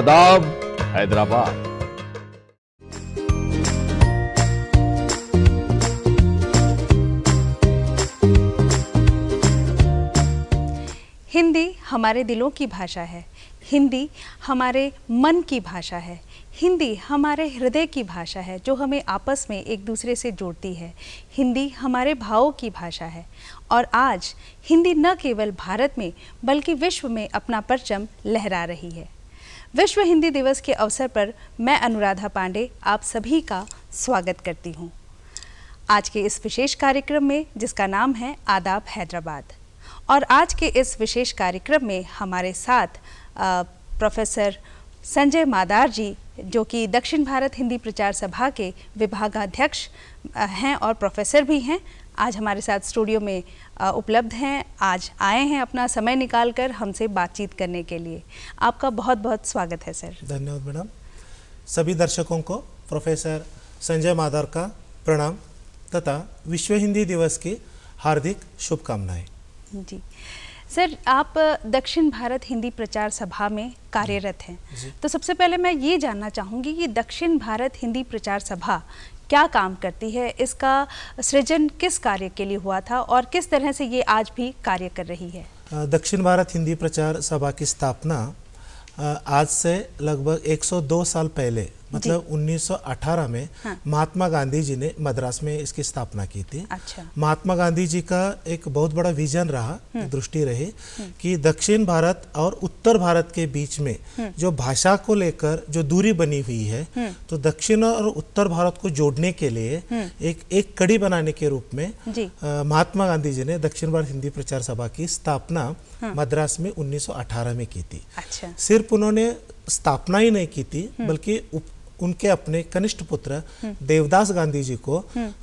आदाब हैदराबाद हिंदी हमारे दिलों की भाषा है हिंदी हमारे मन की भाषा है हिंदी हमारे हृदय की भाषा है जो हमें आपस में एक दूसरे से जोड़ती है हिंदी हमारे भावों की भाषा है और आज हिंदी न केवल भारत में बल्कि विश्व में अपना परचम लहरा रही है विश्व हिंदी दिवस के अवसर पर मैं अनुराधा पांडे आप सभी का स्वागत करती हूँ आज के इस विशेष कार्यक्रम में जिसका नाम है आदाब हैदराबाद और आज के इस विशेष कार्यक्रम में हमारे साथ प्रोफेसर संजय मादार जी जो कि दक्षिण भारत हिंदी प्रचार सभा के विभागाध्यक्ष हैं और प्रोफेसर भी हैं आज हमारे साथ स्टूडियो में उपलब्ध हैं आज आए हैं अपना समय निकाल कर हमसे बातचीत करने के लिए आपका बहुत बहुत स्वागत है सर धन्यवाद मैडम सभी दर्शकों को प्रोफेसर संजय माधव का प्रणाम तथा विश्व हिंदी दिवस की हार्दिक शुभकामनाएं जी सर आप दक्षिण भारत हिंदी प्रचार सभा में कार्यरत हैं तो सबसे पहले मैं ये जानना चाहूँगी कि दक्षिण भारत हिंदी प्रचार सभा क्या काम करती है इसका सृजन किस कार्य के लिए हुआ था और किस तरह से ये आज भी कार्य कर रही है दक्षिण भारत हिंदी प्रचार सभा की स्थापना आज से लगभग 102 साल पहले मतलब 1918 में हाँ। महात्मा गांधी जी ने मद्रास में इसकी स्थापना की थी अच्छा। महात्मा गांधी जी का एक बहुत बड़ा विजन रहा हम्म। दृष्टि रही हम्म। कि दक्षिण भारत और उत्तर भारत के बीच में हम्म। जो भाषा को लेकर जो दूरी बनी हुई है तो दक्षिण और उत्तर भारत को जोड़ने के लिए एक एक कड़ी बनाने के रूप में महात्मा गांधी जी ने दक्षिण भारत हिंदी प्रचार सभा की स्थापना हाँ। मद्रास में उन्नीस में की थी अच्छा। सिर्फ उन्होंने स्थापना ही नहीं की थी बल्कि उनके अपने कनिष्ठ पुत्र देवदास गांधी जी को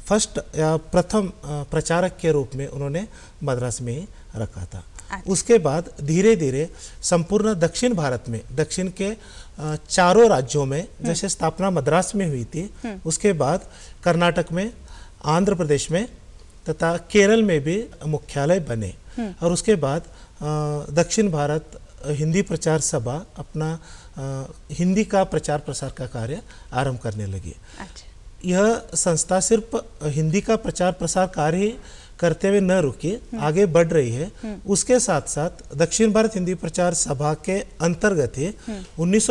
फर्स्ट या प्रथम प्रचारक के रूप में उन्होंने मद्रास में ही रखा था अच्छा। उसके बाद धीरे धीरे संपूर्ण दक्षिण भारत में दक्षिण के चारों राज्यों में जैसे स्थापना मद्रास में हुई थी उसके बाद कर्नाटक में आंध्र प्रदेश में तथा केरल में भी मुख्यालय बने और उसके बाद दक्षिण भारत हिंदी प्रचार सभा अपना हिंदी का प्रचार प्रसार का कार्य आरंभ करने लगी अच्छा। यह संस्था सिर्फ हिंदी का प्रचार प्रसार कार्य करते हुए न रुके हम्म। आगे बढ़ रही है हम्म। उसके साथ साथ दक्षिण भारत हिंदी प्रचार सभा के अंतर्गत ही हम्म। उन्नीस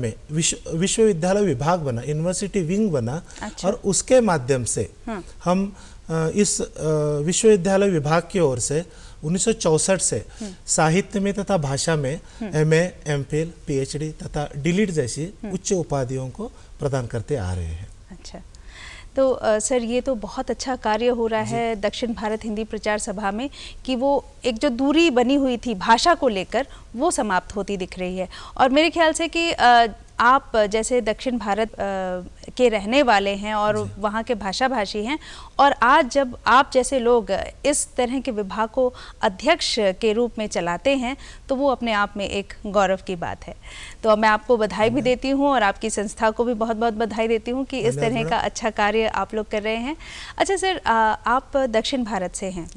में विश्व विश्वविद्यालय विभाग बना यूनिवर्सिटी विंग बना अच्छा। और उसके माध्यम से हाँ। हम इस विश्वविद्यालय विभाग की ओर से 1964 से साहित्य में तथा भाषा में M A M Phil P तथा डिलीट जैसी उच्च उपाधियों को प्रदान करते आ रहे हैं अच्छा तो आ, सर ये तो बहुत अच्छा कार्य हो रहा है दक्षिण भारत हिंदी प्रचार सभा में कि वो एक जो दूरी बनी हुई थी भाषा को लेकर वो समाप्त होती दिख रही है और मेरे ख्याल से कि आ, आप जैसे दक्षिण भारत के रहने वाले हैं और वहाँ के भाषा भाषी हैं और आज जब आप जैसे लोग इस तरह के विभाग को अध्यक्ष के रूप में चलाते हैं तो वो अपने आप में एक गौरव की बात है तो मैं आपको बधाई भी देती हूँ और आपकी संस्था को भी बहुत बहुत बधाई देती हूँ कि इस तरह का अच्छा कार्य आप लोग कर रहे हैं अच्छा सर आप दक्षिण भारत से हैं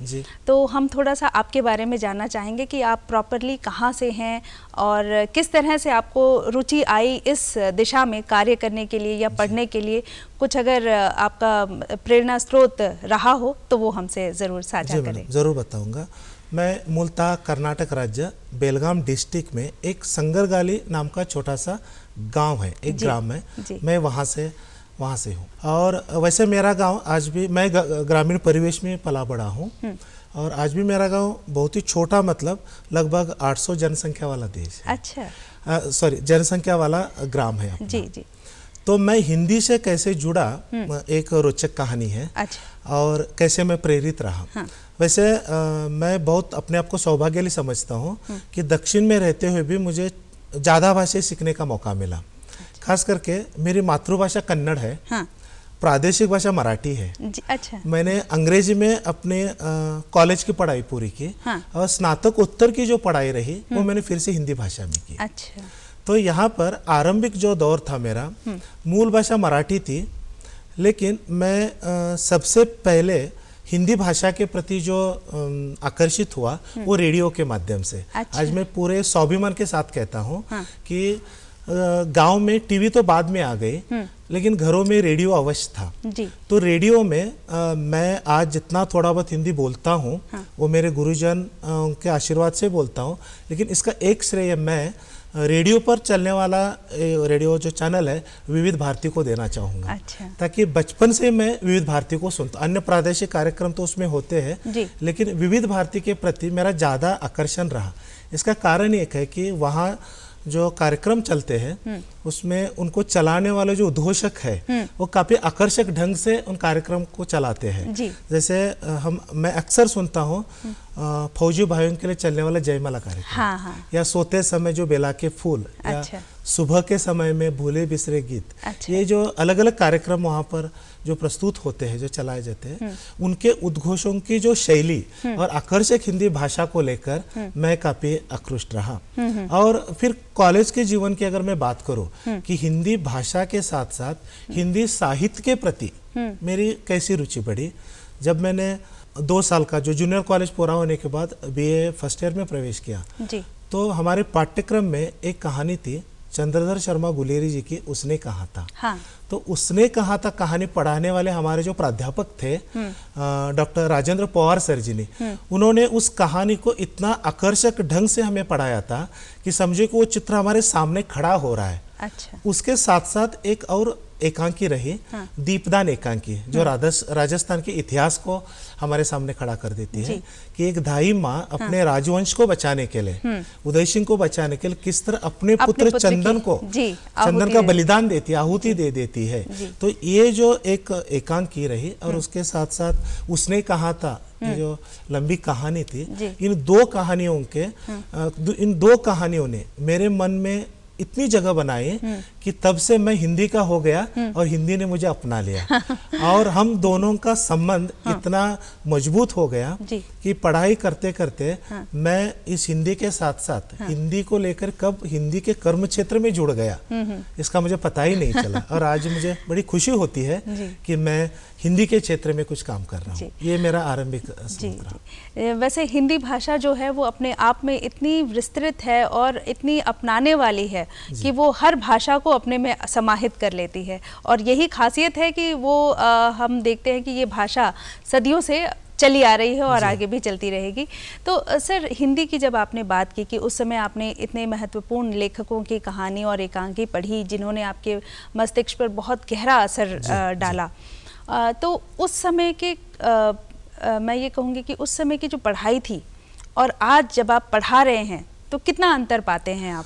तो हम थोड़ा सा आपके बारे में जानना चाहेंगे कि आप प्रॉपरली कहाँ से हैं और किस तरह से आपको रुचि आई इस इस दिशा में कार्य करने के लिए या पढ़ने के लिए कुछ अगर आपका प्रेरणा स्रोत रहा हो तो वो हमसे ज़रूर साझा करें ज़रूर बताऊंगा मैं मूलतः कर्नाटक राज्य बेलगाम डिस्ट्रिक्ट में एक संगरगाली नाम का छोटा सा गांव है एक ग्राम है मैं वहाँ से वहाँ से हूँ और वैसे मेरा गांव आज भी मैं ग्रामीण परिवेश में पला बड़ा हूँ हम्म। और आज भी मेरा गांव बहुत ही छोटा मतलब लगभग 800 जनसंख्या वाला देश है अच्छा सॉरी जनसंख्या वाला ग्राम है अपना। जी जी तो मैं हिंदी से कैसे जुड़ा हम्म। एक रोचक कहानी है अच्छा। और कैसे मैं प्रेरित रहा हाँ। वैसे आ, मैं बहुत अपने आप को सौभाग्यली समझता हूँ हम्म। कि दक्षिण में रहते हुए भी मुझे ज़्यादा भाषा सीखने का मौका मिला अच्छा। खास करके मेरी मातृभाषा कन्नड़ है हाँ। प्रादेशिक भाषा मराठी है अच्छा मैंने अंग्रेजी में अपने कॉलेज की पढ़ाई पूरी की हाँ। और स्नातक उत्तर की जो पढ़ाई रही वो हम्म। मैंने फिर से हिंदी भाषा में की अच्छा तो यहाँ पर आरंभिक जो दौर था मेरा हम्म। मूल भाषा मराठी थी लेकिन मैं आ, सबसे पहले हिंदी भाषा के प्रति जो आकर्षित हुआ हम्म। वो रेडियो के माध्यम से अच्छा। आज मैं पूरे स्वाभिमान के साथ कहता हूँ हाँ। कि गांव में टीवी तो बाद में आ गई हम्म। लेकिन घरों में रेडियो अवश्य था जी। तो रेडियो में आ, मैं आज जितना थोड़ा बहुत हिंदी बोलता हूँ हाँ। वो मेरे गुरुजन के आशीर्वाद से बोलता हूँ लेकिन इसका एक श्रेय मैं रेडियो पर चलने वाला रेडियो जो चैनल है विविध भारती को देना चाहूँगा अच्छा। ताकि बचपन से मैं विविध भारती को सुनता अन्य प्रादेशिक कार्यक्रम तो उसमें होते हैं लेकिन विविध भारती के प्रति मेरा ज़्यादा आकर्षण रहा इसका कारण एक है कि वहाँ जो कार्यक्रम चलते हैं हम्म। उसमें उनको चलाने वाले जो उद्घोषक है हम्म। वो काफ़ी आकर्षक ढंग से उन कार्यक्रम को चलाते हैं जैसे हम मैं अक्सर सुनता हूँ हम्म। फौजी भाइयों के लिए चलने वाला जयमाला कार्यक्रम हाँ, हाँ। या सोते समय जो बेला के फूल अच्छा। या सुबह के समय में भूले बिसरे गीत अच्छा। ये जो अलग अलग कार्यक्रम वहाँ पर जो प्रस्तुत होते हैं जो चलाए जाते हैं हम्म। उनके उद्घोषों की जो शैली और आकर्षक हिंदी भाषा को लेकर मैं काफ़ी आकृष्ट रहा और फिर कॉलेज के जीवन की अगर मैं बात करूँ हम्म। कि हिंदी भाषा के साथ साथ हिंदी साहित्य के प्रति हम्म। मेरी कैसी रुचि बढ़ी जब मैंने दो साल का जो जूनियर कॉलेज पूरा होने के बाद बीए फर्स्ट ईयर में प्रवेश किया जी। तो हमारे पाठ्यक्रम में एक कहानी थी चंद्रधर शर्मा गुलेरी जी की उसने कहा था हाँ। तो उसने कहा था कहानी पढ़ाने वाले हमारे जो प्राध्यापक थे हम्म। डॉक्टर राजेंद्र पवार सर जी ने उन्होंने उस कहानी को इतना आकर्षक ढंग से हमें पढ़ाया था कि समझे कि वो चित्र हमारे सामने खड़ा हो रहा है अच्छा उसके साथ साथ एक और एकांकी रही हाँ। दीपदान एकांकी जो हाँ। राजस्थान के इतिहास को हमारे सामने खड़ा कर देती है कि एक धाई माँ हाँ। अपने हाँ। राजवंश को बचाने के लिए हम्म। उदय सिंह को बचाने के लिए किस तरह अपने पुत्र, पुत्र चंदन को चंदन का बलिदान देती है आहुति दे देती है तो ये जो एक एकांकी रही और हाँ। उसके साथ साथ उसने कहा था हम्म। जो लंबी कहानी थी इन दो कहानियों के इन दो कहानियों ने मेरे मन में इतनी जगह बनाई हम्म। कि तब से मैं हिंदी का हो गया हम्म। और हिंदी ने मुझे अपना लिया और हम दोनों का संबंध हाँ। इतना मजबूत हो गया कि पढ़ाई करते करते हाँ। मैं इस हिंदी के साथ साथ हाँ। हिंदी को लेकर कब हिंदी के कर्म क्षेत्र में जुड़ गया हम्म, इसका मुझे पता ही नहीं चला और आज मुझे बड़ी खुशी होती है कि मैं हिंदी के क्षेत्र में कुछ काम कर रहा हूँ ये मेरा आरंभिक जी, वैसे हिंदी भाषा जो है वो अपने आप में इतनी विस्तृत है और इतनी अपनाने वाली है कि वो हर भाषा को अपने में समाहित कर लेती है और यही खासियत है कि वो आ, हम देखते हैं कि ये भाषा सदियों से चली आ रही है और आगे भी चलती रहेगी तो सर हिंदी की जब आपने बात की कि उस समय आपने इतने महत्वपूर्ण लेखकों की कहानी और एकांकी पढ़ी जिन्होंने आपके मस्तिष्क पर बहुत गहरा असर डाला जी. तो उस समय के आ, आ, मैं ये कहूँगी कि उस समय की जो पढ़ाई थी और आज जब आप पढ़ा रहे हैं तो कितना अंतर पाते हैं आप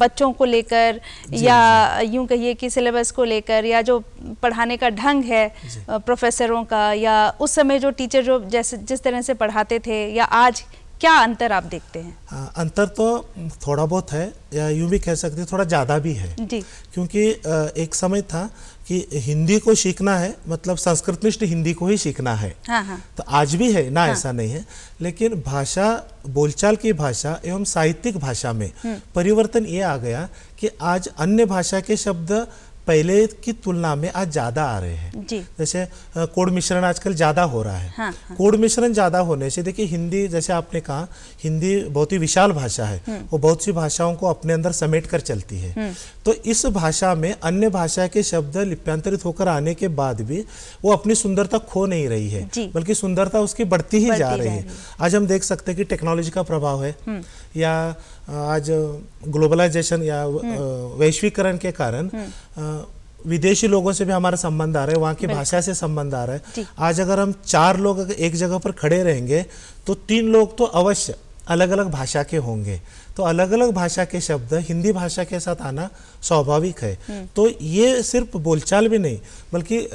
बच्चों को लेकर या यूं कहिए कि सिलेबस को लेकर या जो पढ़ाने का ढंग है प्रोफेसरों का या उस समय जो टीचर जो जैसे जिस तरह से पढ़ाते थे या आज क्या अंतर आप देखते हैं आ, अंतर तो थोड़ा बहुत है या यूं भी कह सकते हैं थोड़ा ज़्यादा भी है जी क्योंकि एक समय था कि हिंदी को सीखना है मतलब संस्कृतनिष्ठ हिंदी को ही सीखना है हाँ, हाँ तो आज भी है ना हाँ। ऐसा नहीं है लेकिन भाषा बोलचाल की भाषा एवं साहित्यिक भाषा में हम्म। परिवर्तन ये आ गया कि आज अन्य भाषा के शब्द पहले की तुलना में आज ज़्यादा आ रहे हैं जैसे कोड मिश्रण आजकल ज़्यादा हो रहा है हाँ, हाँ। कोड मिश्रण ज़्यादा होने से देखिए हिंदी जैसे आपने कहा हिंदी बहुत ही विशाल भाषा है हम्म। वो बहुत सी भाषाओं को अपने अंदर समेट कर चलती है हम्म। तो इस भाषा में अन्य भाषा के शब्द लिप्यांतरित होकर आने के बाद भी वो अपनी सुंदरता खो नहीं रही है बल्कि सुंदरता उसकी बढ़ती ही जा रही है आज हम देख सकते हैं कि टेक्नोलॉजी का प्रभाव है हम्म। या आज ग्लोबलाइजेशन या हम्म। वैश्वीकरण के कारण हम्म। विदेशी लोगों से भी हमारा संबंध आ रहा है वहाँ की भाषा से संबंध आ रहा है आज अगर हम चार लोग एक जगह पर खड़े रहेंगे तो तीन लोग तो अवश्य अलग अलग भाषा के होंगे तो अलग अलग भाषा के शब्द हिंदी भाषा के साथ आना स्वाभाविक है हम्म। तो ये सिर्फ बोलचाल भी नहीं बल्कि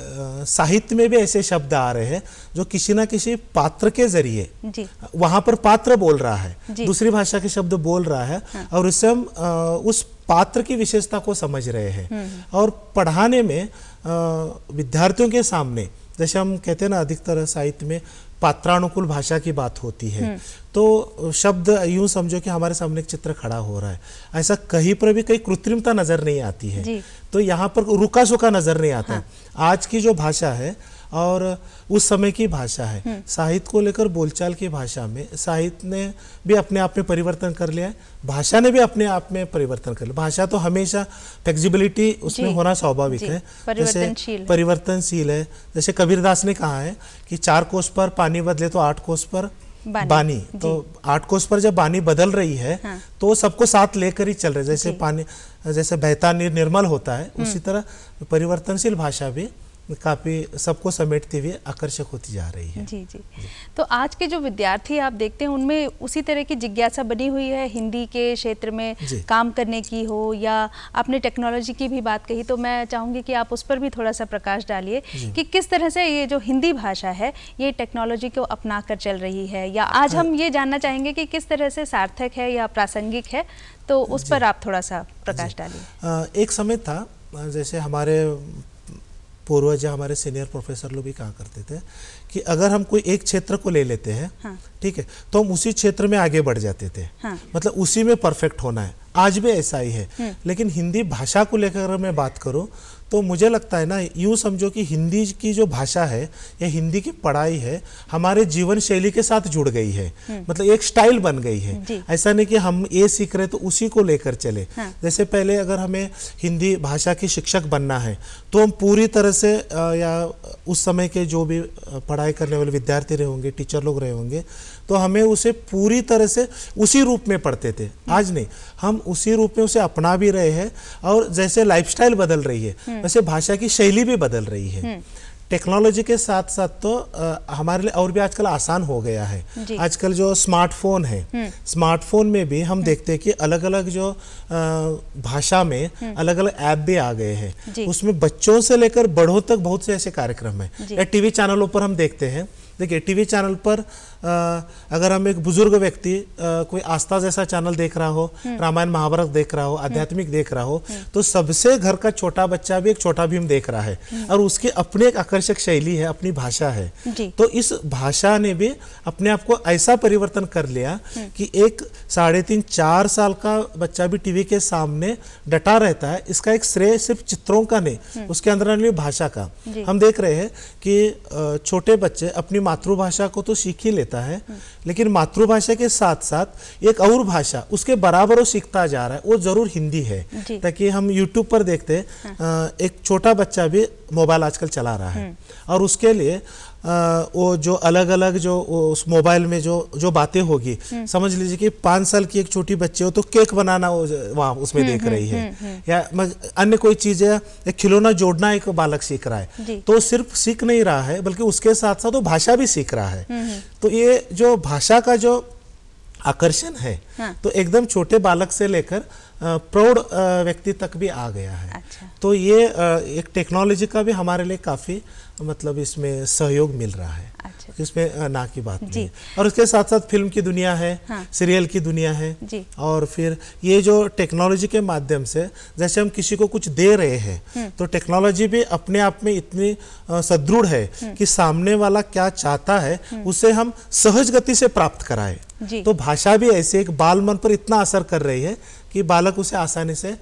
साहित्य में भी ऐसे शब्द आ रहे हैं जो किसी ना किसी पात्र के जरिए वहां पर पात्र बोल रहा है दूसरी भाषा के शब्द बोल रहा है हाँ। और उससे हम उस पात्र की विशेषता को समझ रहे हैं हम्म। और पढ़ाने में विद्यार्थियों के सामने जैसे हम कहते हैं ना अधिकतर साहित्य में पात्रानुकूल भाषा की बात होती है हम्म। तो शब्द यूं समझो कि हमारे सामने एक चित्र खड़ा हो रहा है ऐसा कहीं पर भी कहीं कृत्रिमता नजर नहीं आती है तो यहाँ पर रुका सुखा नजर नहीं आता हाँ। आज की जो भाषा है और उस समय की भाषा है हम्म। साहित्य को लेकर बोलचाल की भाषा में साहित्य ने भी अपने आप में परिवर्तन कर लिया है भाषा ने भी अपने आप में परिवर्तन कर लिया भाषा तो हमेशा फ्लेक्सिबिलिटी उसमें होना स्वाभाविक है जैसे परिवर्तनशील है जैसे कबीरदास ने कहा है कि चार कोष पर पानी बदले तो आठ कोष पर बानी, बानी। तो आठ कोस पर जब बानी बदल रही है हाँ। तो सबको साथ लेकर ही चल रहे जैसे पानी जैसे बेहतर निर्मल होता है हम्म। उसी तरह परिवर्तनशील भाषा भी काफ़ी सबको समेटते हुए आकर्षक होती जा रही है जी, जी तो आज के जो विद्यार्थी आप देखते हैं उनमें उसी तरह की जिज्ञासा बनी हुई है हिंदी के क्षेत्र में काम करने की हो या आपने टेक्नोलॉजी की भी बात कही तो मैं चाहूंगी कि आप उस पर भी थोड़ा सा प्रकाश डालिए कि किस तरह से ये जो हिंदी भाषा है ये टेक्नोलॉजी को अपना कर चल रही है या आज हाँ। हम ये जानना चाहेंगे कि किस तरह से सार्थक है या प्रासंगिक है तो उस पर आप थोड़ा सा प्रकाश डालिए एक समय था जैसे हमारे पूर्वज या हमारे सीनियर प्रोफेसर लोग भी कहा करते थे कि अगर हम कोई एक क्षेत्र को ले लेते हैं हाँ। ठीक है तो हम उसी क्षेत्र में आगे बढ़ जाते थे हाँ। मतलब उसी में परफेक्ट होना है आज भी ऐसा ही है हम्म। लेकिन हिंदी भाषा को लेकर अगर मैं बात करूं तो मुझे लगता है ना यूँ समझो कि हिंदी की जो भाषा है या हिंदी की पढ़ाई है हमारे जीवन शैली के साथ जुड़ गई है हम्म। मतलब एक स्टाइल बन गई है ऐसा नहीं कि हम ये सीख रहे तो उसी को लेकर चले हाँ। जैसे पहले अगर हमें हिंदी भाषा के शिक्षक बनना है तो हम पूरी तरह से या उस समय के जो भी पढ़ाई करने वाले विद्यार्थी रहे होंगे टीचर लोग रहे होंगे तो हमें उसे पूरी तरह से उसी रूप में पढ़ते थे आज नहीं हम उसी रूप में उसे अपना भी रहे हैं और जैसे लाइफस्टाइल बदल रही है हम्म। वैसे भाषा की शैली भी बदल रही है हम्म। टेक्नोलॉजी के साथ साथ तो आ, हमारे लिए और भी आजकल आसान हो गया है आजकल जो स्मार्टफोन है हम्म। स्मार्टफोन में भी हम देखते हैं कि अलग अलग जो भाषा में हम्म। अलग अलग ऐप भी आ गए हैं उसमें बच्चों से लेकर बड़ों तक बहुत से ऐसे कार्यक्रम हैं या टीवी चैनलों पर हम देखते हैं देखिए टीवी चैनल पर आ, अगर हम एक बुजुर्ग व्यक्ति कोई आस्था जैसा चैनल देख रहा हो हम्म। रामायण महाभारत देख रहा हो हम्म। आध्यात्मिक देख रहा हो तो सबसे घर का छोटा बच्चा भी एक छोटा भीम देख रहा है और उसकी अपनी एक आकर्षक शैली है अपनी भाषा है तो इस भाषा ने भी अपने आप को ऐसा परिवर्तन कर लिया कि एक साढ़े तीन चार साल का बच्चा भी टीवी टीवी के सामने डटा रहता है इसका एक श्रेय सिर्फ चित्रों का नहीं हम्म। उसके अंदर अंदर भाषा का हम देख रहे हैं कि छोटे बच्चे अपनी मातृभाषा को तो सीख ही लेता है हम्म। लेकिन मातृभाषा के साथ साथ एक और भाषा उसके बराबर वो सीखता जा रहा है वो जरूर हिंदी है ताकि हम यूट्यूब पर देखते हैं हाँ। एक छोटा बच्चा भी मोबाइल आजकल चला रहा है हम्म। और उसके लिए वो जो अलग अलग जो उस मोबाइल में जो जो बातें होगी हम्म। समझ लीजिए कि पांच साल की एक छोटी बच्ची हो तो केक बनाना वहाँ उसमें हम्म, देख हम्म, रही है या अन्य कोई चीज़ है खिलौना जोड़ना एक बालक सीख रहा है तो सिर्फ सीख नहीं रहा है बल्कि उसके साथ साथ वो भाषा भी सीख रहा है तो ये जो भाषा का जो आकर्षण है हाँ। तो एकदम छोटे बालक से लेकर प्रौढ़ व्यक्ति तक भी आ गया है अच्छा। तो ये एक टेक्नोलॉजी का भी हमारे लिए काफ़ी मतलब इसमें सहयोग मिल रहा है इसमें ना की बात नहीं है और उसके साथ साथ फिल्म की दुनिया है हाँ। सीरियल की दुनिया है और फिर ये जो टेक्नोलॉजी के माध्यम से जैसे हम किसी को कुछ दे रहे हैं हम्म। तो टेक्नोलॉजी भी अपने आप में इतनी सदृढ़ है हम्म। कि सामने वाला क्या चाहता है हम्म। उसे हम सहज गति से प्राप्त कराए तो भाषा भी ऐसी एक बाल मन पर इतना असर कर रही है कि बालक उसे आसानी से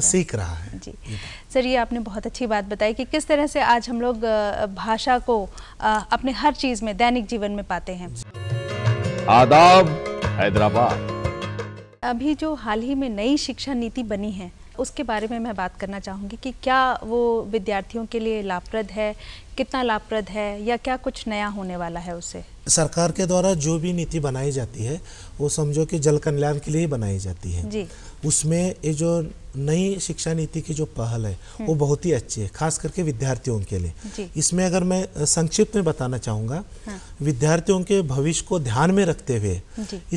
सीख, रहा, है सर ये आपने बहुत अच्छी बात बताई कि किस तरह से आज हम लोग भाषा को अपने हर चीज़ में दैनिक जीवन में पाते हैं आदाब हैदराबाद अभी जो हाल ही में नई शिक्षा नीति बनी है उसके बारे में मैं बात करना चाहूँगी कि क्या वो विद्यार्थियों के लिए लाभप्रद है कितना लाभप्रद है या क्या कुछ नया होने वाला है उसे सरकार के द्वारा जो भी नीति बनाई जाती है वो समझो कि जल कल्याण के लिए ही बनाई जाती है जी उसमें ये जो नई शिक्षा नीति की जो पहल है हम्म। वो बहुत ही अच्छी है खास करके विद्यार्थियों के लिए इसमें अगर मैं संक्षिप्त में बताना चाहूँगा हाँ। विद्यार्थियों के भविष्य को ध्यान में रखते हुए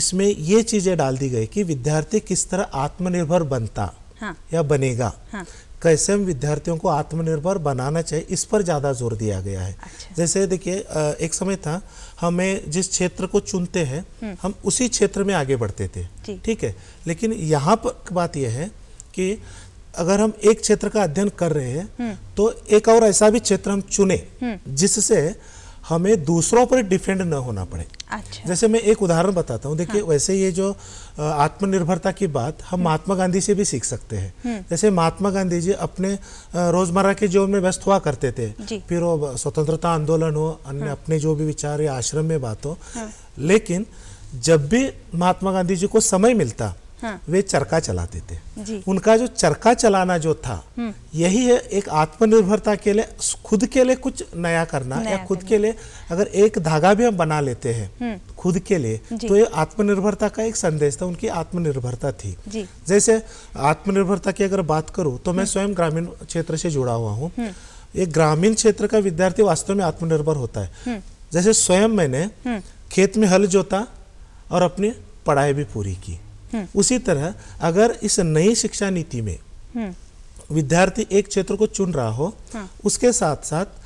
इसमें ये चीज़ें डाल दी गई कि विद्यार्थी किस तरह आत्मनिर्भर बनता हाँ, या बनेगा हाँ, कैसे हम विद्यार्थियों को आत्मनिर्भर बनाना चाहिए इस पर ज़्यादा जोर दिया गया है अच्छा। जैसे देखिए एक समय था हमें जिस क्षेत्र को चुनते हैं हम्म। हम उसी क्षेत्र में आगे बढ़ते थे ठीक है लेकिन यहाँ पर बात यह है कि अगर हम एक क्षेत्र का अध्ययन कर रहे हैं हम्म। तो एक और ऐसा भी क्षेत्र हम चुने हम्म। जिससे हमें दूसरों पर डिपेंड न होना पड़े अच्छा। जैसे मैं एक उदाहरण बताता हूँ देखिए हाँ। वैसे ये जो आत्मनिर्भरता की बात हम हम्म। महात्मा गांधी से भी सीख सकते हैं हम्म। जैसे महात्मा गांधी जी अपने रोजमर्रा के जीवन में व्यस्त हुआ करते थे फिर वो स्वतंत्रता आंदोलन हो अन्य हाँ। अपने जो भी विचार या आश्रम में बात हो हाँ। लेकिन जब भी महात्मा गांधी जी को समय मिलता हाँ। वे चरखा चलाते थे उनका जो चरखा चलाना जो था हम्म। यही है एक आत्मनिर्भरता के लिए खुद के लिए कुछ नया करना नया या खुद के लिए अगर एक धागा भी हम बना लेते हैं हम्म। खुद के लिए तो ये आत्मनिर्भरता का एक संदेश था उनकी आत्मनिर्भरता थी जैसे आत्मनिर्भरता की अगर बात करूँ तो मैं हम्म। स्वयं ग्रामीण क्षेत्र से जुड़ा हुआ हूँ एक ग्रामीण क्षेत्र का विद्यार्थी वास्तव में आत्मनिर्भर होता है जैसे स्वयं मैंने खेत में हल जोता और अपनी पढ़ाई भी पूरी की हम्म। उसी तरह अगर इस नई शिक्षा नीति में हम्म। विद्यार्थी एक क्षेत्र को चुन रहा हो हाँ। उसके साथ साथ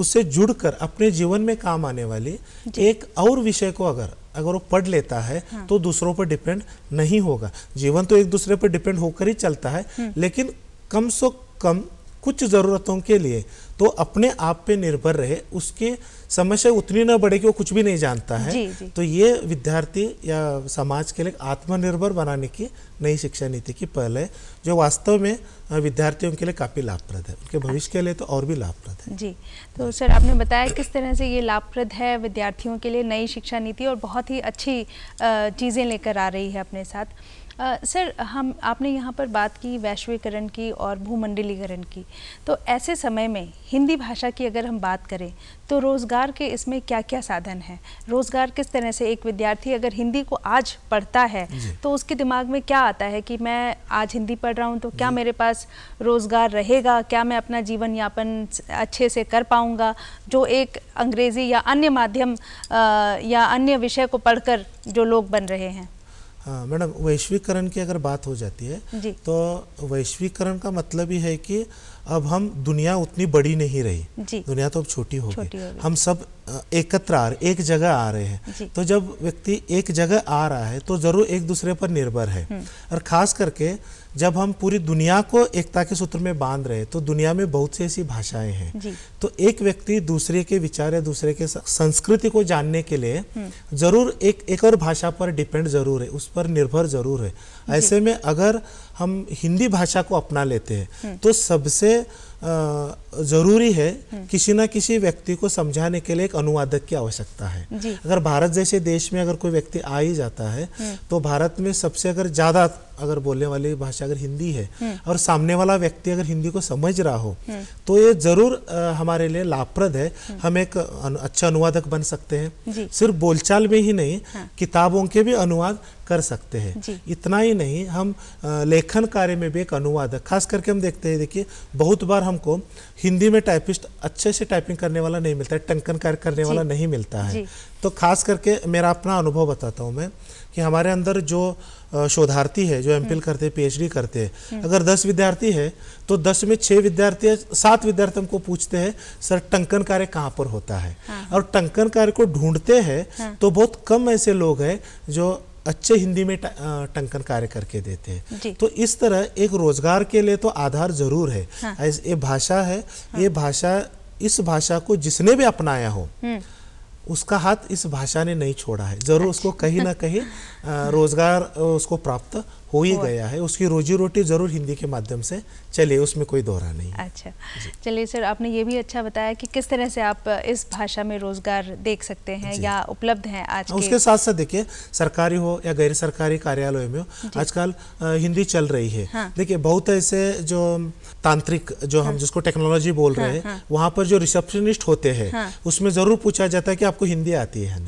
उससे जुड़कर अपने जीवन में काम आने वाले एक और विषय को अगर अगर वो पढ़ लेता है हाँ। तो दूसरों पर डिपेंड नहीं होगा जीवन तो एक दूसरे पर डिपेंड होकर ही चलता है हम्म। लेकिन कम से कम कुछ ज़रूरतों के लिए तो अपने आप पे निर्भर रहे उसके समस्या उतनी ना बढ़े कि वो कुछ भी नहीं जानता है जी, जी. तो ये विद्यार्थी या समाज के लिए आत्मनिर्भर बनाने की नई शिक्षा नीति की पहल है जो वास्तव में विद्यार्थियों के लिए काफ़ी लाभप्रद है उनके भविष्य के लिए तो और भी लाभप्रद है जी तो सर आपने बताया किस तरह से ये लाभप्रद है विद्यार्थियों के लिए नई शिक्षा नीति और बहुत ही अच्छी चीज़ें लेकर आ रही है अपने साथ आ, सर हम आपने यहाँ पर बात की वैश्वीकरण की और भूमंडलीकरण की तो ऐसे समय में हिंदी भाषा की अगर हम बात करें तो रोज़गार के इसमें क्या क्या साधन हैं रोज़गार किस तरह से एक विद्यार्थी अगर हिंदी को आज पढ़ता है तो उसके दिमाग में क्या आता है कि मैं आज हिंदी पढ़ रहा हूँ तो क्या मेरे पास रोज़गार रहेगा क्या मैं अपना जीवन यापन अच्छे से कर पाऊँगा जो एक अंग्रेज़ी या अन्य माध्यम या अन्य विषय को पढ़कर जो लोग बन रहे हैं हाँ मैडम वैश्वीकरण की अगर बात हो जाती है तो वैश्वीकरण का मतलब ये है कि अब हम दुनिया उतनी बड़ी नहीं रही दुनिया तो अब छोटी हो गई हम सब एकत्र आ रहे एक जगह आ रहे हैं तो जब व्यक्ति एक जगह आ रहा है तो ज़रूर एक दूसरे पर निर्भर है हम्म। और ख़ास करके जब हम पूरी दुनिया को एकता के सूत्र में बांध रहे हैं तो दुनिया में बहुत सी ऐसी भाषाएं हैं तो एक व्यक्ति दूसरे के विचार या दूसरे के संस्कृति को जानने के लिए हम्म। ज़रूर एक एक और भाषा पर डिपेंड ज़रूर है उस पर निर्भर ज़रूर है ऐसे में अगर हम हिंदी भाषा को अपना लेते हैं हम्म। तो सबसे ज़रूरी है हम्म। किसी ना किसी व्यक्ति को समझाने के लिए एक अनुवादक की आवश्यकता है अगर भारत जैसे देश में अगर कोई व्यक्ति आ ही जाता है हम्म। तो भारत में सबसे अगर ज़्यादा अगर बोलने वाली भाषा अगर हिंदी है हम्म। और सामने वाला व्यक्ति अगर हिंदी को समझ रहा हो हम्म। तो ये जरूर हमारे लिए लाभप्रद है हम्म। हम एक अच्छा अनुवादक बन सकते हैं सिर्फ बोलचाल में ही नहीं हाँ। किताबों के भी अनुवाद कर सकते हैं इतना ही नहीं हम लेखन कार्य में भी एक अनुवादक खास करके हम देखते हैं देखिए बहुत बार हमको हिंदी में टाइपिस्ट अच्छे से टाइपिंग करने वाला नहीं मिलता है टंकन कार्य करने वाला नहीं मिलता है तो खास करके मेरा अपना अनुभव बताता हूँ मैं कि हमारे अंदर जो शोधार्थी है जो एम करते हैं पीएचडी करते हैं हम्म। अगर दस विद्यार्थी है तो दस में छः विद्यार्थी सात विद्यार्थी हमको पूछते हैं सर टंकन कार्य कहाँ पर होता है हाँ। और टंकन कार्य को ढूंढते हैं हाँ। तो बहुत कम ऐसे लोग हैं जो अच्छे हिंदी में टंकन कार्य करके देते हैं तो इस तरह एक रोजगार के लिए तो आधार जरूर है हाँ। ये भाषा है हाँ। ये भाषा इस भाषा को जिसने भी अपनाया हो हम्म। उसका हाथ इस भाषा ने नहीं छोड़ा है जरूर उसको कहीं ना कहीं रोजगार उसको प्राप्त हो ही गया है उसकी रोजी रोटी ज़रूर हिंदी के माध्यम से चले उसमें कोई दोहरा नहीं अच्छा चलिए सर आपने ये भी अच्छा बताया कि किस तरह से आप इस भाषा में रोज़गार देख सकते हैं या उपलब्ध हैं आज हाँ, उसके साथ साथ देखिए सरकारी हो या गैर सरकारी कार्यालय में हो आजकल हिंदी चल रही है हाँ। देखिये बहुत ऐसे जो तांत्रिक जो हम हाँ। जिसको टेक्नोलॉजी बोल हाँ, रहे हैं वहाँ पर जो रिसेप्शनिस्ट होते हैं उसमें ज़रूर पूछा जाता है कि आपको हिंदी आती है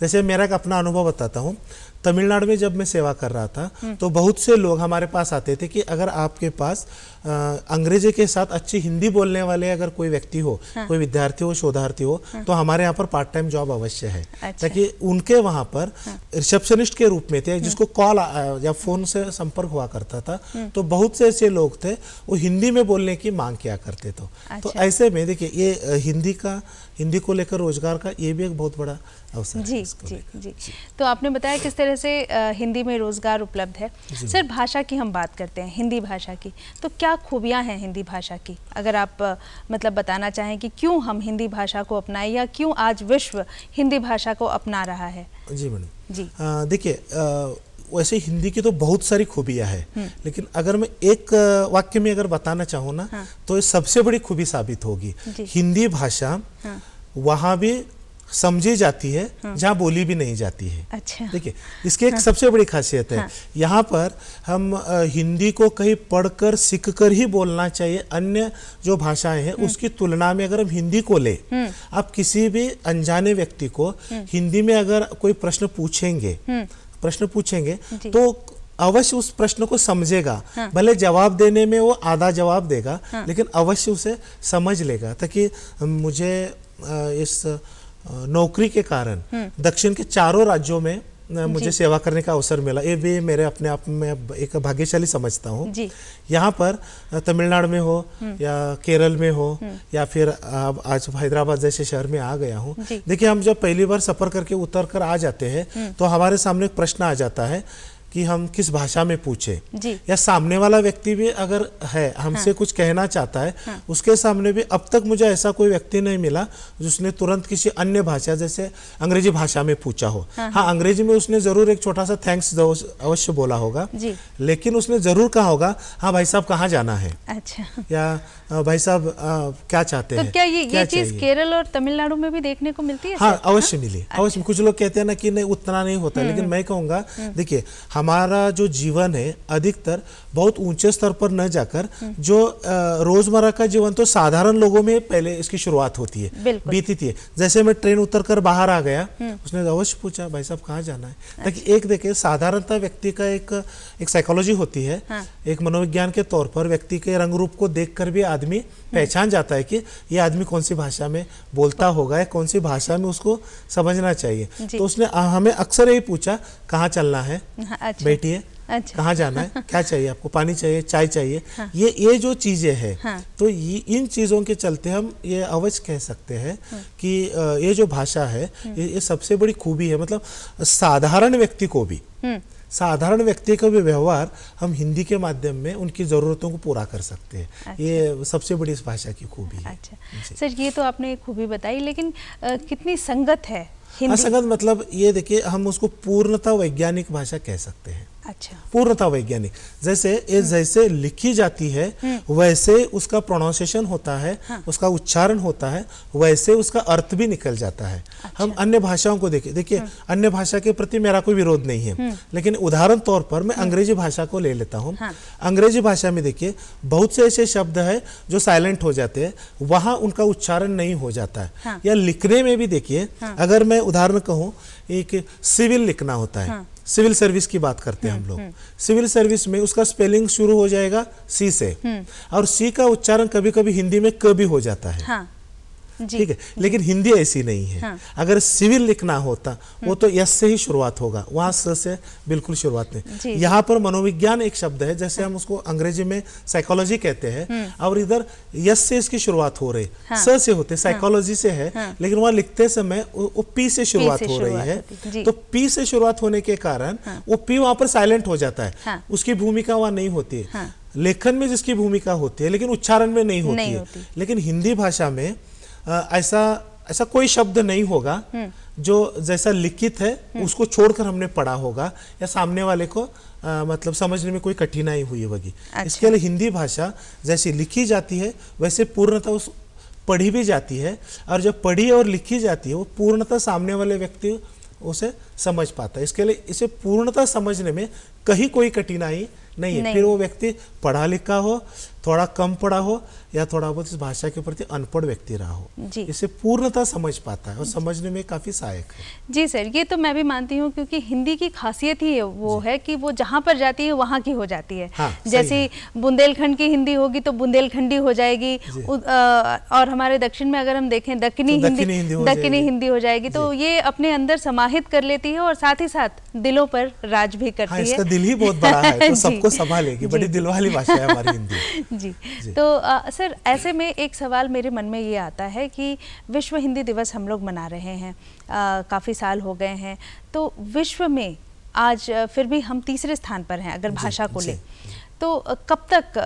जैसे मेरा अपना अनुभव बताता हूँ तमिलनाडु में जब मैं सेवा कर रहा था हम्म। तो बहुत से लोग हमारे पास आते थे कि अगर आपके पास अंग्रेजी के साथ अच्छी हिंदी बोलने वाले अगर कोई व्यक्ति हो हाँ। कोई विद्यार्थी हो शोधार्थी हो हाँ। तो हमारे यहाँ पर पार्ट टाइम जॉब अवश्य है अच्छा। ताकि उनके वहाँ पर हाँ। रिसेप्शनिस्ट के रूप में थे हाँ। जिसको कॉल या फोन से संपर्क हुआ करता था हाँ। तो बहुत से ऐसे लोग थे वो हिंदी में बोलने की मांग किया करते थे तो अच्छा। ऐसे में देखिये ये हिंदी का हिंदी को लेकर रोजगार का ये भी एक बहुत बड़ा अवसर है जी जी जी तो आपने बताया किस तरह तरह से हिंदी में रोज़गार उपलब्ध है सर भाषा की हम बात करते हैं हिंदी भाषा की तो क्या खूबियाँ हैं हिंदी भाषा की अगर आप मतलब बताना चाहें कि क्यों हम हिंदी भाषा को अपनाएं या क्यों आज विश्व हिंदी भाषा को अपना रहा है जी मैडम जी देखिए वैसे हिंदी की तो बहुत सारी खूबियाँ हैं हम्म। लेकिन अगर मैं एक वाक्य में अगर बताना चाहूँ ना हाँ। तो सबसे बड़ी खूबी साबित होगी हिंदी भाषा हाँ। वहाँ भी समझी जाती है हाँ। जहाँ बोली भी नहीं जाती है अच्छा देखिए इसकी एक हाँ। सबसे बड़ी खासियत है हाँ। यहाँ पर हम हिंदी को कहीं पढ़कर सीखकर ही बोलना चाहिए अन्य जो भाषाएं हैं हाँ। उसकी तुलना में अगर हम हिंदी को ले आप किसी भी अनजाने व्यक्ति को हिंदी में अगर कोई प्रश्न पूछेंगे प्रश्न पूछेंगे तो अवश्य उस प्रश्न को समझेगा हाँ। भले जवाब देने में वो आधा जवाब देगा हाँ। लेकिन अवश्य उसे समझ लेगा ताकि मुझे इस नौकरी के कारण हम्म। दक्षिण के चारों राज्यों में मुझे सेवा करने का अवसर मिला ये भी मेरे अपने आप में एक भाग्यशाली समझता हूँ यहाँ पर तमिलनाडु में हो हम्म। या केरल में हो हम्म। या फिर आज हैदराबाद जैसे शहर में आ गया हूँ देखिए हम जब पहली बार सफर करके उतर कर आ जाते हैं तो हमारे सामने एक प्रश्न आ जाता है कि हम किस भाषा में पूछे या सामने वाला व्यक्ति भी अगर है हमसे हाँ। कुछ कहना चाहता है हाँ। उसके सामने भी अब तक मुझे ऐसा कोई व्यक्ति नहीं मिला जिसने तुरंत किसी अन्य भाषा जैसे अंग्रेजी भाषा में पूछा हो हाँ, हाँ, हाँ अंग्रेजी में उसने जरूर एक छोटा सा थैंक्स अवश्य बोला होगा लेकिन उसने जरूर कहा होगा हाँ भाई साहब कहाँ जाना है अच्छा या भाई साहब क्या चाहते तो हैं क्या ये चीज केरल और तमिलनाडु में भी देखने को मिलती है हाँ, हाँ? अवश्य मिली अच्छा। अवश्य कुछ लोग कहते हैं ना कि नहीं उतना नहीं होता हम्म, लेकिन हम्म। मैं कहूँगा हम्म। देखिये हमारा जो जीवन है अधिकतर बहुत ऊंचे स्तर पर न जाकर जो रोजमर्रा का जीवन तो साधारण लोगों में पहले इसकी शुरुआत होती है बीती थी जैसे मैं ट्रेन उतर कर बाहर आ गया हम्म। उसने अवश्य पूछा भाई साहब कहाँ जाना है हाँ ताकि एक देखे साधारणता व्यक्ति का एक एक साइकोलॉजी होती है हाँ। एक मनोविज्ञान के तौर पर व्यक्ति के रंग रूप को देख भी आदमी हम्म। पहचान जाता है कि ये आदमी कौन सी भाषा में बोलता होगा या कौन सी भाषा में उसको समझना चाहिए तो उसने हमें अक्सर यही पूछा कहाँ चलना है हाँ, अच्छा। बैठिए अच्छा। कहाँ जाना है क्या चाहिए आपको पानी चाहिए चाय चाहिए हाँ। ये ये जो चीज़ें हैं हाँ। तो ये इन चीज़ों के चलते हम ये अवश्य कह सकते हैं हाँ। कि ये जो भाषा है हाँ। ये, ये सबसे बड़ी खूबी है मतलब साधारण व्यक्ति को भी हाँ। साधारण व्यक्ति का भी व्यवहार हम हिंदी के माध्यम में उनकी ज़रूरतों को पूरा कर सकते हैं अच्छा। ये सबसे बड़ी इस भाषा की खूबी है अच्छा सर ये तो आपने खूबी बताई लेकिन आ, कितनी संगत है हाँ, संगत मतलब ये देखिए हम उसको पूर्णतः वैज्ञानिक भाषा कह सकते हैं अच्छा पूर्णता वैज्ञानिक जैसे ए हम्म। जैसे लिखी जाती है हम्म। वैसे उसका प्रोनाउंसिएशन होता है हाँ। उसका उच्चारण होता है वैसे उसका अर्थ भी निकल जाता है अच्छा। हम अन्य भाषाओं को देखें देखिए हम्म। अन्य भाषा के प्रति मेरा कोई विरोध नहीं है लेकिन उदाहरण तौर पर मैं अंग्रेजी भाषा को ले लेता हूँ हाँ। अंग्रेजी भाषा में देखिए बहुत से ऐसे शब्द है जो साइलेंट हो जाते हैं वहाँ उनका उच्चारण नहीं हो जाता है हाँ। या लिखने में भी देखिए हाँ। अगर मैं उदाहरण कहूँ एक सिविल लिखना होता है सिविल सर्विस की बात करते हैं हम लोग हम्म, हम्म। सिविल सर्विस में उसका स्पेलिंग शुरू हो जाएगा सी से हम्म। और सी का उच्चारण कभी कभी हिंदी में क भी हो जाता है हाँ। ठीक है लेकिन हिंदी ऐसी नहीं है हाँ। अगर सिविल लिखना होता हम्म। वो तो यस से ही शुरुआत होगा वहाँ स से बिल्कुल शुरुआत नहीं यहाँ पर मनोविज्ञान एक शब्द है जैसे हम उसको अंग्रेजी में साइकोलॉजी कहते हैं हम्म। और इधर यस से इसकी शुरुआत हो रही हाँ। स से होते साइकोलॉजी हाँ। से है हाँ। लेकिन वहां लिखते समय वो पी से शुरुआत हो रही है तो पी से शुरुआत होने के कारण वो पी वहाँ पर साइलेंट हो जाता है उसकी भूमिका वहां नहीं होती है लेखन में जिसकी भूमिका होती है लेकिन उच्चारण में नहीं होती, नहीं होती। है लेकिन हिंदी भाषा में ऐसा ऐसा कोई शब्द नहीं होगा हम्म। जो जैसा लिखित है हम्म। उसको छोड़कर हमने पढ़ा होगा या सामने वाले को आ, मतलब समझने में कोई कठिनाई हुई होगी अच्छा। इसके लिए हिंदी भाषा जैसी लिखी जाती है वैसे पूर्णतः उस पढ़ी भी जाती है और जब पढ़ी और लिखी जाती है वो पूर्णतः सामने वाले व्यक्ति उसे समझ पाता है इसके लिए इसे पूर्णतः समझने में कहीं कोई कठिनाई नहीं है फिर वो व्यक्ति पढ़ा लिखा हो थोड़ा कम पड़ा हो या थोड़ा बहुत इस भाषा के प्रति अनपढ़ व्यक्ति रहा हो जी इसे पूर्णता समझ पाता है और समझने में काफ़ी सहायक है जी सर ये तो मैं भी मानती हूँ क्योंकि हिंदी की खासियत ही है वो है कि वो जहाँ पर जाती है वहाँ की हो जाती है हाँ, जैसे बुंदेलखंड की हिंदी होगी तो बुंदेलखंडी हो जाएगी और हमारे दक्षिण में अगर हम देखें दक्षिणी तो हिंदी दक्षिणी हिंदी हो जाएगी तो ये अपने अंदर समाहित कर लेती है और साथ ही साथ दिलों पर राज भी हाँ, करती है दिल ही बहुत बड़ा है तो सबको संभालेगी बड़ी दिल वाली भाषा है हमारी हिंदी जी, तो आ, सर ऐसे में एक सवाल मेरे मन में ये आता है कि विश्व हिंदी दिवस हम लोग मना रहे हैं काफ़ी साल हो गए हैं तो विश्व में आज फिर भी हम तीसरे स्थान पर हैं अगर भाषा को ले तो कब तक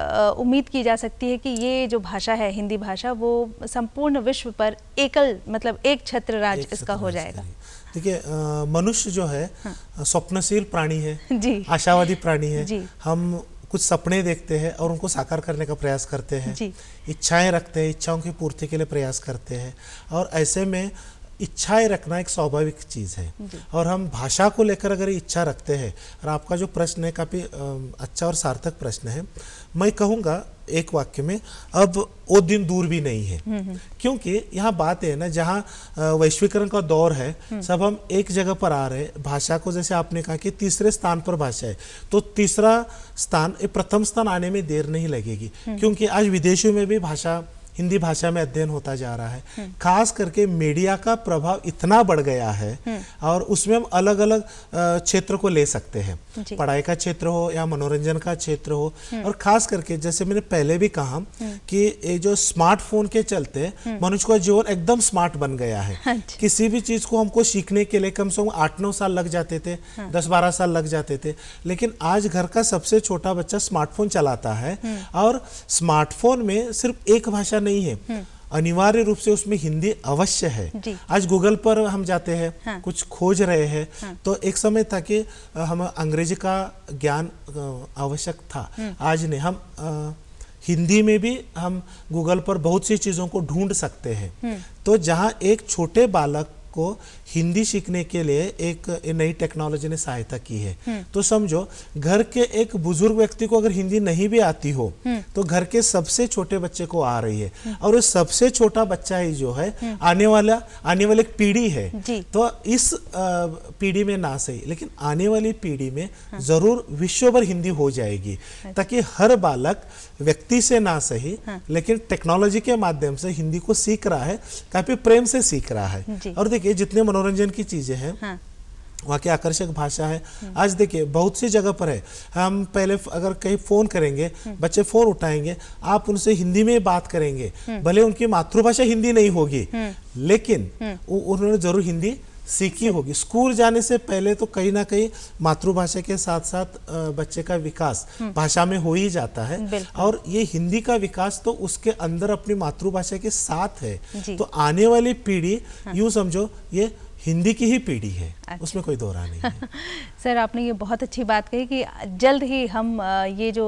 उम्मीद की जा सकती है कि ये जो भाषा है हिंदी भाषा वो संपूर्ण विश्व पर एकल मतलब एक छत्र राज एक इसका हो जाएगा देखिए मनुष्य जो है हाँ। स्वप्नशील प्राणी है जी आशावादी प्राणी है जी हम कुछ सपने देखते हैं और उनको साकार करने का प्रयास करते हैं इच्छाएं रखते हैं इच्छाओं की पूर्ति के लिए प्रयास करते हैं और ऐसे में इच्छाएं रखना एक स्वाभाविक चीज़ है और हम भाषा को लेकर अगर इच्छा रखते हैं और आपका जो प्रश्न है काफ़ी अच्छा और सार्थक प्रश्न है मैं कहूँगा एक वाक्य में अब वो दिन दूर भी नहीं है हम्म, हम्म। क्योंकि यहाँ बात है ना जहाँ वैश्वीकरण का दौर है हम्म। सब हम एक जगह पर आ रहे हैं भाषा को जैसे आपने कहा कि तीसरे स्थान पर भाषा है तो तीसरा स्थान प्रथम स्थान आने में देर नहीं लगेगी क्योंकि आज विदेशों में भी भाषा हिंदी भाषा में अध्ययन होता जा रहा है हम्म। खास करके मीडिया का प्रभाव इतना बढ़ गया है हम्म। और उसमें हम अलग अलग क्षेत्र को ले सकते हैं पढ़ाई का क्षेत्र हो या मनोरंजन का क्षेत्र हो हम्म। और खास करके जैसे मैंने पहले भी कहा कि ये जो स्मार्टफोन के चलते मनुष्य का जीवन एकदम स्मार्ट बन गया है हाँ किसी भी चीज को हमको सीखने के लिए कम से कम आठ नौ साल लग जाते थे हाँ। दस बारह साल लग जाते थे लेकिन आज घर का सबसे छोटा बच्चा स्मार्टफोन चलाता है और स्मार्टफोन में सिर्फ एक भाषा नहीं है हम्म। अनिवार्य रूप से उसमें हिंदी अवश्य है आज गूगल पर हम जाते हैं हाँ। कुछ खोज रहे हैं हाँ। तो एक समय था कि हम अंग्रेजी का ज्ञान आवश्यक था हम्म। आज नहीं हम आ, हिंदी में भी हम गूगल पर बहुत सी चीज़ों को ढूंढ सकते हैं हम्म। तो जहाँ एक छोटे बालक को हिंदी सीखने के लिए एक नई टेक्नोलॉजी ने सहायता की है हम्म। तो समझो घर के एक बुजुर्ग व्यक्ति को अगर हिंदी नहीं भी आती हो हम्म। तो घर के सबसे छोटे बच्चे को आ रही है हम्म। और उस सबसे छोटा बच्चा ही जो है आने वाला आने वाली पीढ़ी है तो इस पीढ़ी में ना सही लेकिन आने वाली पीढ़ी में हाँ। जरूर विश्व भर हिंदी हो जाएगी अच्छा। ताकि हर बालक व्यक्ति से ना सही हाँ। लेकिन टेक्नोलॉजी के माध्यम से हिंदी को सीख रहा है काफी प्रेम से सीख रहा है और देखिए देखिए जितने मनोरंजन की चीज़ें हैं हाँ। वहाँ की आकर्षक भाषा है हाँ। आज देखिए बहुत सी जगह पर है हम पहले अगर कहीं फ़ोन करेंगे हाँ। बच्चे फ़ोन उठाएंगे आप उनसे हिंदी में बात करेंगे हाँ। भले उनकी मातृभाषा हिंदी नहीं होगी लेकिन उन्होंने ज़रूर हिंदी सीखी होगी स्कूल जाने से पहले तो कहीं ना कहीं मातृभाषा के साथ साथ बच्चे का विकास हम्म। भाषा में हो ही जाता है और ये हिंदी का विकास तो उसके अंदर अपनी मातृभाषा के साथ है तो आने वाली पीढ़ी हाँ। यू समझो ये हिंदी की ही पीढ़ी है अच्छा। उसमें कोई दोहरा नहीं है सर आपने ये बहुत अच्छी बात कही कि जल्द ही हम ये जो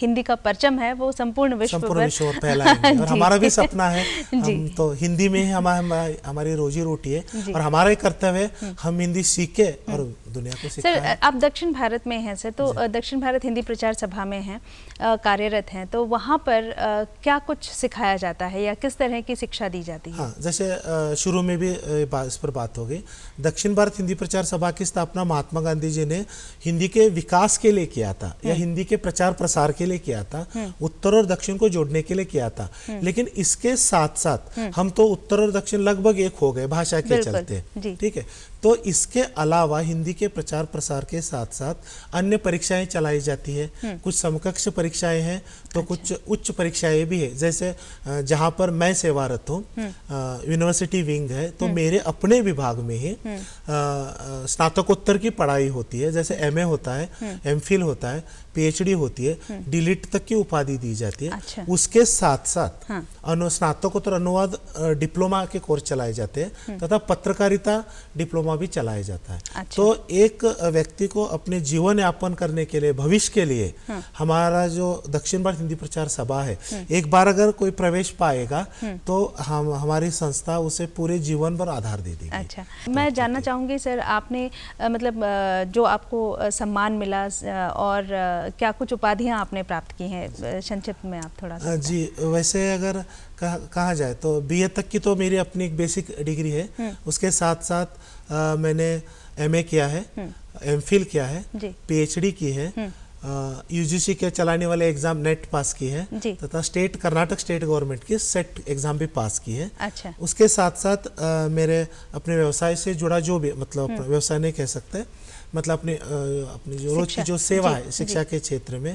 हिंदी का परचम है वो संपूर्ण विश्व संपूर्ण विश्व फैलाएंगे और हमारा भी सपना है हम तो हिंदी में ही हमारा हमारी रोजी रोटी है और हमारा कर्तव्य हम्म। हम हिंदी सीखे हम्म। और दुनिया को सर आप दक्षिण भारत में हैं सर तो दक्षिण भारत हिंदी प्रचार सभा में हैं कार्यरत हैं तो वहाँ पर क्या कुछ सिखाया जाता है या किस तरह की शिक्षा दी जाती है हाँ, जैसे शुरू में भी इस पर बात हो गई दक्षिण भारत हिंदी प्रचार सभा की स्थापना महात्मा गांधी जी ने हिंदी के विकास के लिए किया था या हम्म। हिंदी के प्रचार प्रसार के लिए किया था हम्म। उत्तर और दक्षिण को जोड़ने के लिए किया था हम्म। लेकिन इसके साथ साथ हम तो उत्तर और दक्षिण लगभग एक हो गए भाषा के चलते ठीक है तो इसके अलावा हिंदी के प्रचार प्रसार के साथ साथ अन्य परीक्षाएं चलाई जाती है हम्म। कुछ समकक्ष परीक्षाएं हैं तो अच्छा। कुछ उच्च परीक्षाएं भी है जैसे जहां पर मैं सेवारत हूँ हम्म। यूनिवर्सिटी विंग है तो हम्म। मेरे अपने विभाग में ही स्नातकोत्तर की पढ़ाई होती है जैसे एमए होता है एमफिल होता है पीएचडी होती है डिलीट e तक की उपाधि दी जाती है अच्छा। उसके साथ साथ हाँ। अनु स्नातकोत्तर अनुवाद डिप्लोमा के कोर्स चलाए जाते हैं तथा पत्रकारिता डिप्लोमा डिप्लोमा भी चलाया जाता है अच्छा। तो एक व्यक्ति को अपने जीवन यापन करने के लिए भविष्य के लिए हम्म। हमारा जो दक्षिण भारत हिंदी प्रचार सभा है हम्म। एक बार अगर कोई प्रवेश पाएगा हम्म। तो हम हमारी संस्था उसे पूरे जीवन पर आधार दे देगी अच्छा तो मैं जानना चाहूंगी सर आपने मतलब जो आपको सम्मान मिला और क्या कुछ उपाधियाँ आपने प्राप्त की है संक्षिप्त में आप थोड़ा जी वैसे अगर कहा, कहा जाए तो बी तक की तो मेरी अपनी एक बेसिक डिग्री है उसके साथ साथ आ, मैंने एमए किया है एम हम्म। किया है पीएचडी की है यूजीसी हम्म। के चलाने वाले एग्जाम नेट पास की है तथा स्टेट कर्नाटक स्टेट गवर्नमेंट की सेट एग्जाम भी पास की है अच्छा। उसके साथ साथ आ, मेरे अपने व्यवसाय से जुड़ा जो भी मतलब हम्म। व्यवसाय नहीं कह सकते मतलब अपनी अपने जो रोज की जो सेवा है शिक्षा के क्षेत्र में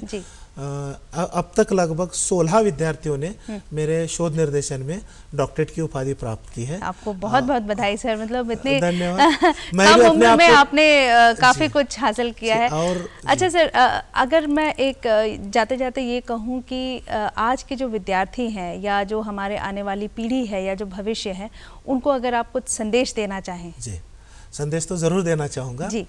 अब तक लगभग 16 विद्यार्थियों ने हम्म। मेरे शोध निर्देशन में डॉक्टरेट की उपाधि प्राप्त की है आपको बहुत बहुत बधाई सर मतलब इतने धन्यवाद कम उम्र में आपने काफी कुछ हासिल किया है और अच्छा सर अगर मैं एक जाते जाते ये कहूँ कि आज के जो विद्यार्थी हैं या जो हमारे आने वाली पीढ़ी है या जो भविष्य है उनको अगर आप कुछ संदेश देना चाहें जी संदेश तो जरूर देना चाहूंगा जी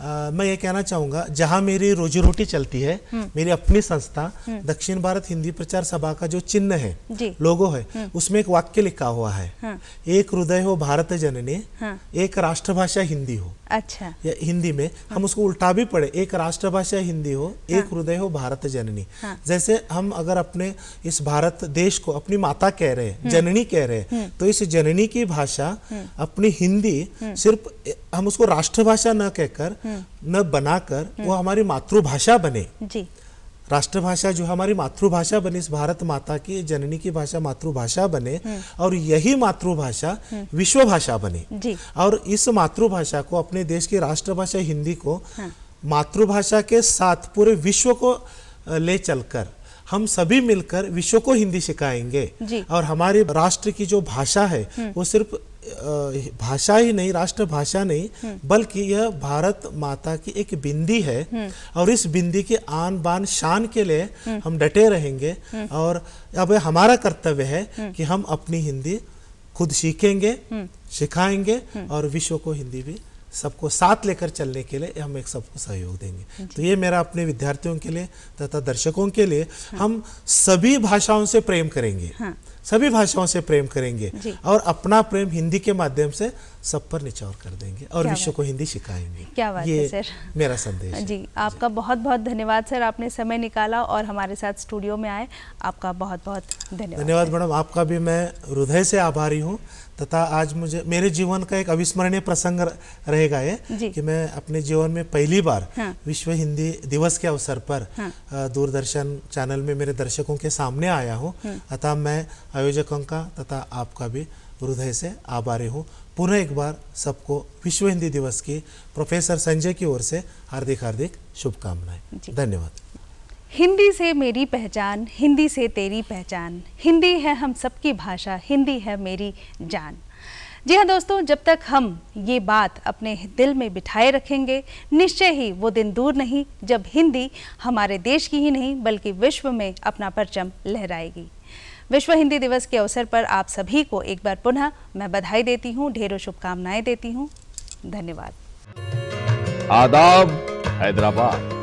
आ, मैं ये कहना चाहूंगा जहाँ मेरी रोजी रोटी चलती है हम्म। मेरी अपनी संस्था हम्म। दक्षिण भारत हिंदी प्रचार सभा का जो चिन्ह है लोगो है हम्म। उसमें एक वाक्य लिखा हुआ है हाँ। एक हृदय हो भारत जननी हाँ। एक राष्ट्रभाषा हिंदी हो अच्छा या हिंदी में हाँ। हम उसको उल्टा भी पढ़े एक राष्ट्रभाषा हिंदी हो हाँ। एक हृदय हो भारत जननी हाँ। जैसे हम अगर अपने इस भारत देश को अपनी माता कह रहे हैं हम्म। जननी कह रहे हैं हम्म। तो इस जननी की भाषा हम्म। अपनी हिंदी सिर्फ हम उसको राष्ट्रभाषा न कहकर न बनाकर वो हमारी मातृभाषा बने जी राष्ट्रभाषा जो हमारी मातृभाषा बने इस भारत माता की जननी की भाषा मातृभाषा बने हम्म। और यही मातृभाषा हम्म। विश्व भाषा बने और इस मातृभाषा को अपने देश की राष्ट्रभाषा हिंदी को हाँ। मातृभाषा के साथ पूरे विश्व को ले चलकर हम सभी मिलकर विश्व को हिंदी सिखाएंगे और हमारे राष्ट्र की जो भाषा है हम्म। वो सिर्फ भाषा ही नहीं राष्ट्रभाषा नहीं हम्म। बल्कि यह भारत माता की एक बिंदी है हम्म। और इस बिंदी के आन बान शान के लिए हम्म। हम डटे रहेंगे और अब हमारा कर्तव्य है कि हम अपनी हिंदी खुद सीखेंगे सिखाएंगे और विश्व को हिंदी भी सबको साथ लेकर चलने के लिए हम एक सबको सहयोग देंगे तो ये मेरा अपने विद्यार्थियों के लिए तथा दर्शकों के लिए हाँ। हम सभी भाषाओं से प्रेम करेंगे हाँ। सभी भाषाओं से प्रेम करेंगे और अपना प्रेम हिंदी के माध्यम से सब पर निचौर कर देंगे और विश्व को हिंदी सिखाएंगे क्या बात है सर मेरा संदेश जी आपका जी। बहुत बहुत धन्यवाद सर आपने समय निकाला और हमारे साथ स्टूडियो में आए आपका बहुत बहुत धन्यवाद धन्यवाद मैडम आपका भी मैं हृदय से आभारी हूँ तथा आज मुझे मेरे जीवन का एक अविस्मरणीय प्रसंग रहेगा ये कि मैं अपने जीवन में पहली बार हाँ। विश्व हिंदी दिवस के अवसर पर हाँ। दूरदर्शन चैनल में मेरे दर्शकों के सामने आया हूँ हाँ। अतः मैं आयोजकों का तथा आपका भी हृदय से आभारी हूँ पुनः एक बार सबको विश्व हिंदी दिवस की प्रोफेसर संजय की ओर से हार्दिक हार्दिक शुभकामनाएं धन्यवाद हिंदी से मेरी पहचान हिंदी से तेरी पहचान हिंदी है हम सबकी भाषा हिंदी है मेरी जान जी हाँ दोस्तों जब तक हम ये बात अपने दिल में बिठाए रखेंगे निश्चय ही वो दिन दूर नहीं जब हिंदी हमारे देश की ही नहीं बल्कि विश्व में अपना परचम लहराएगी विश्व हिंदी दिवस के अवसर पर आप सभी को एक बार पुनः मैं बधाई देती हूँ ढेरों शुभकामनाएं देती हूँ धन्यवाद आदाब हैदराबाद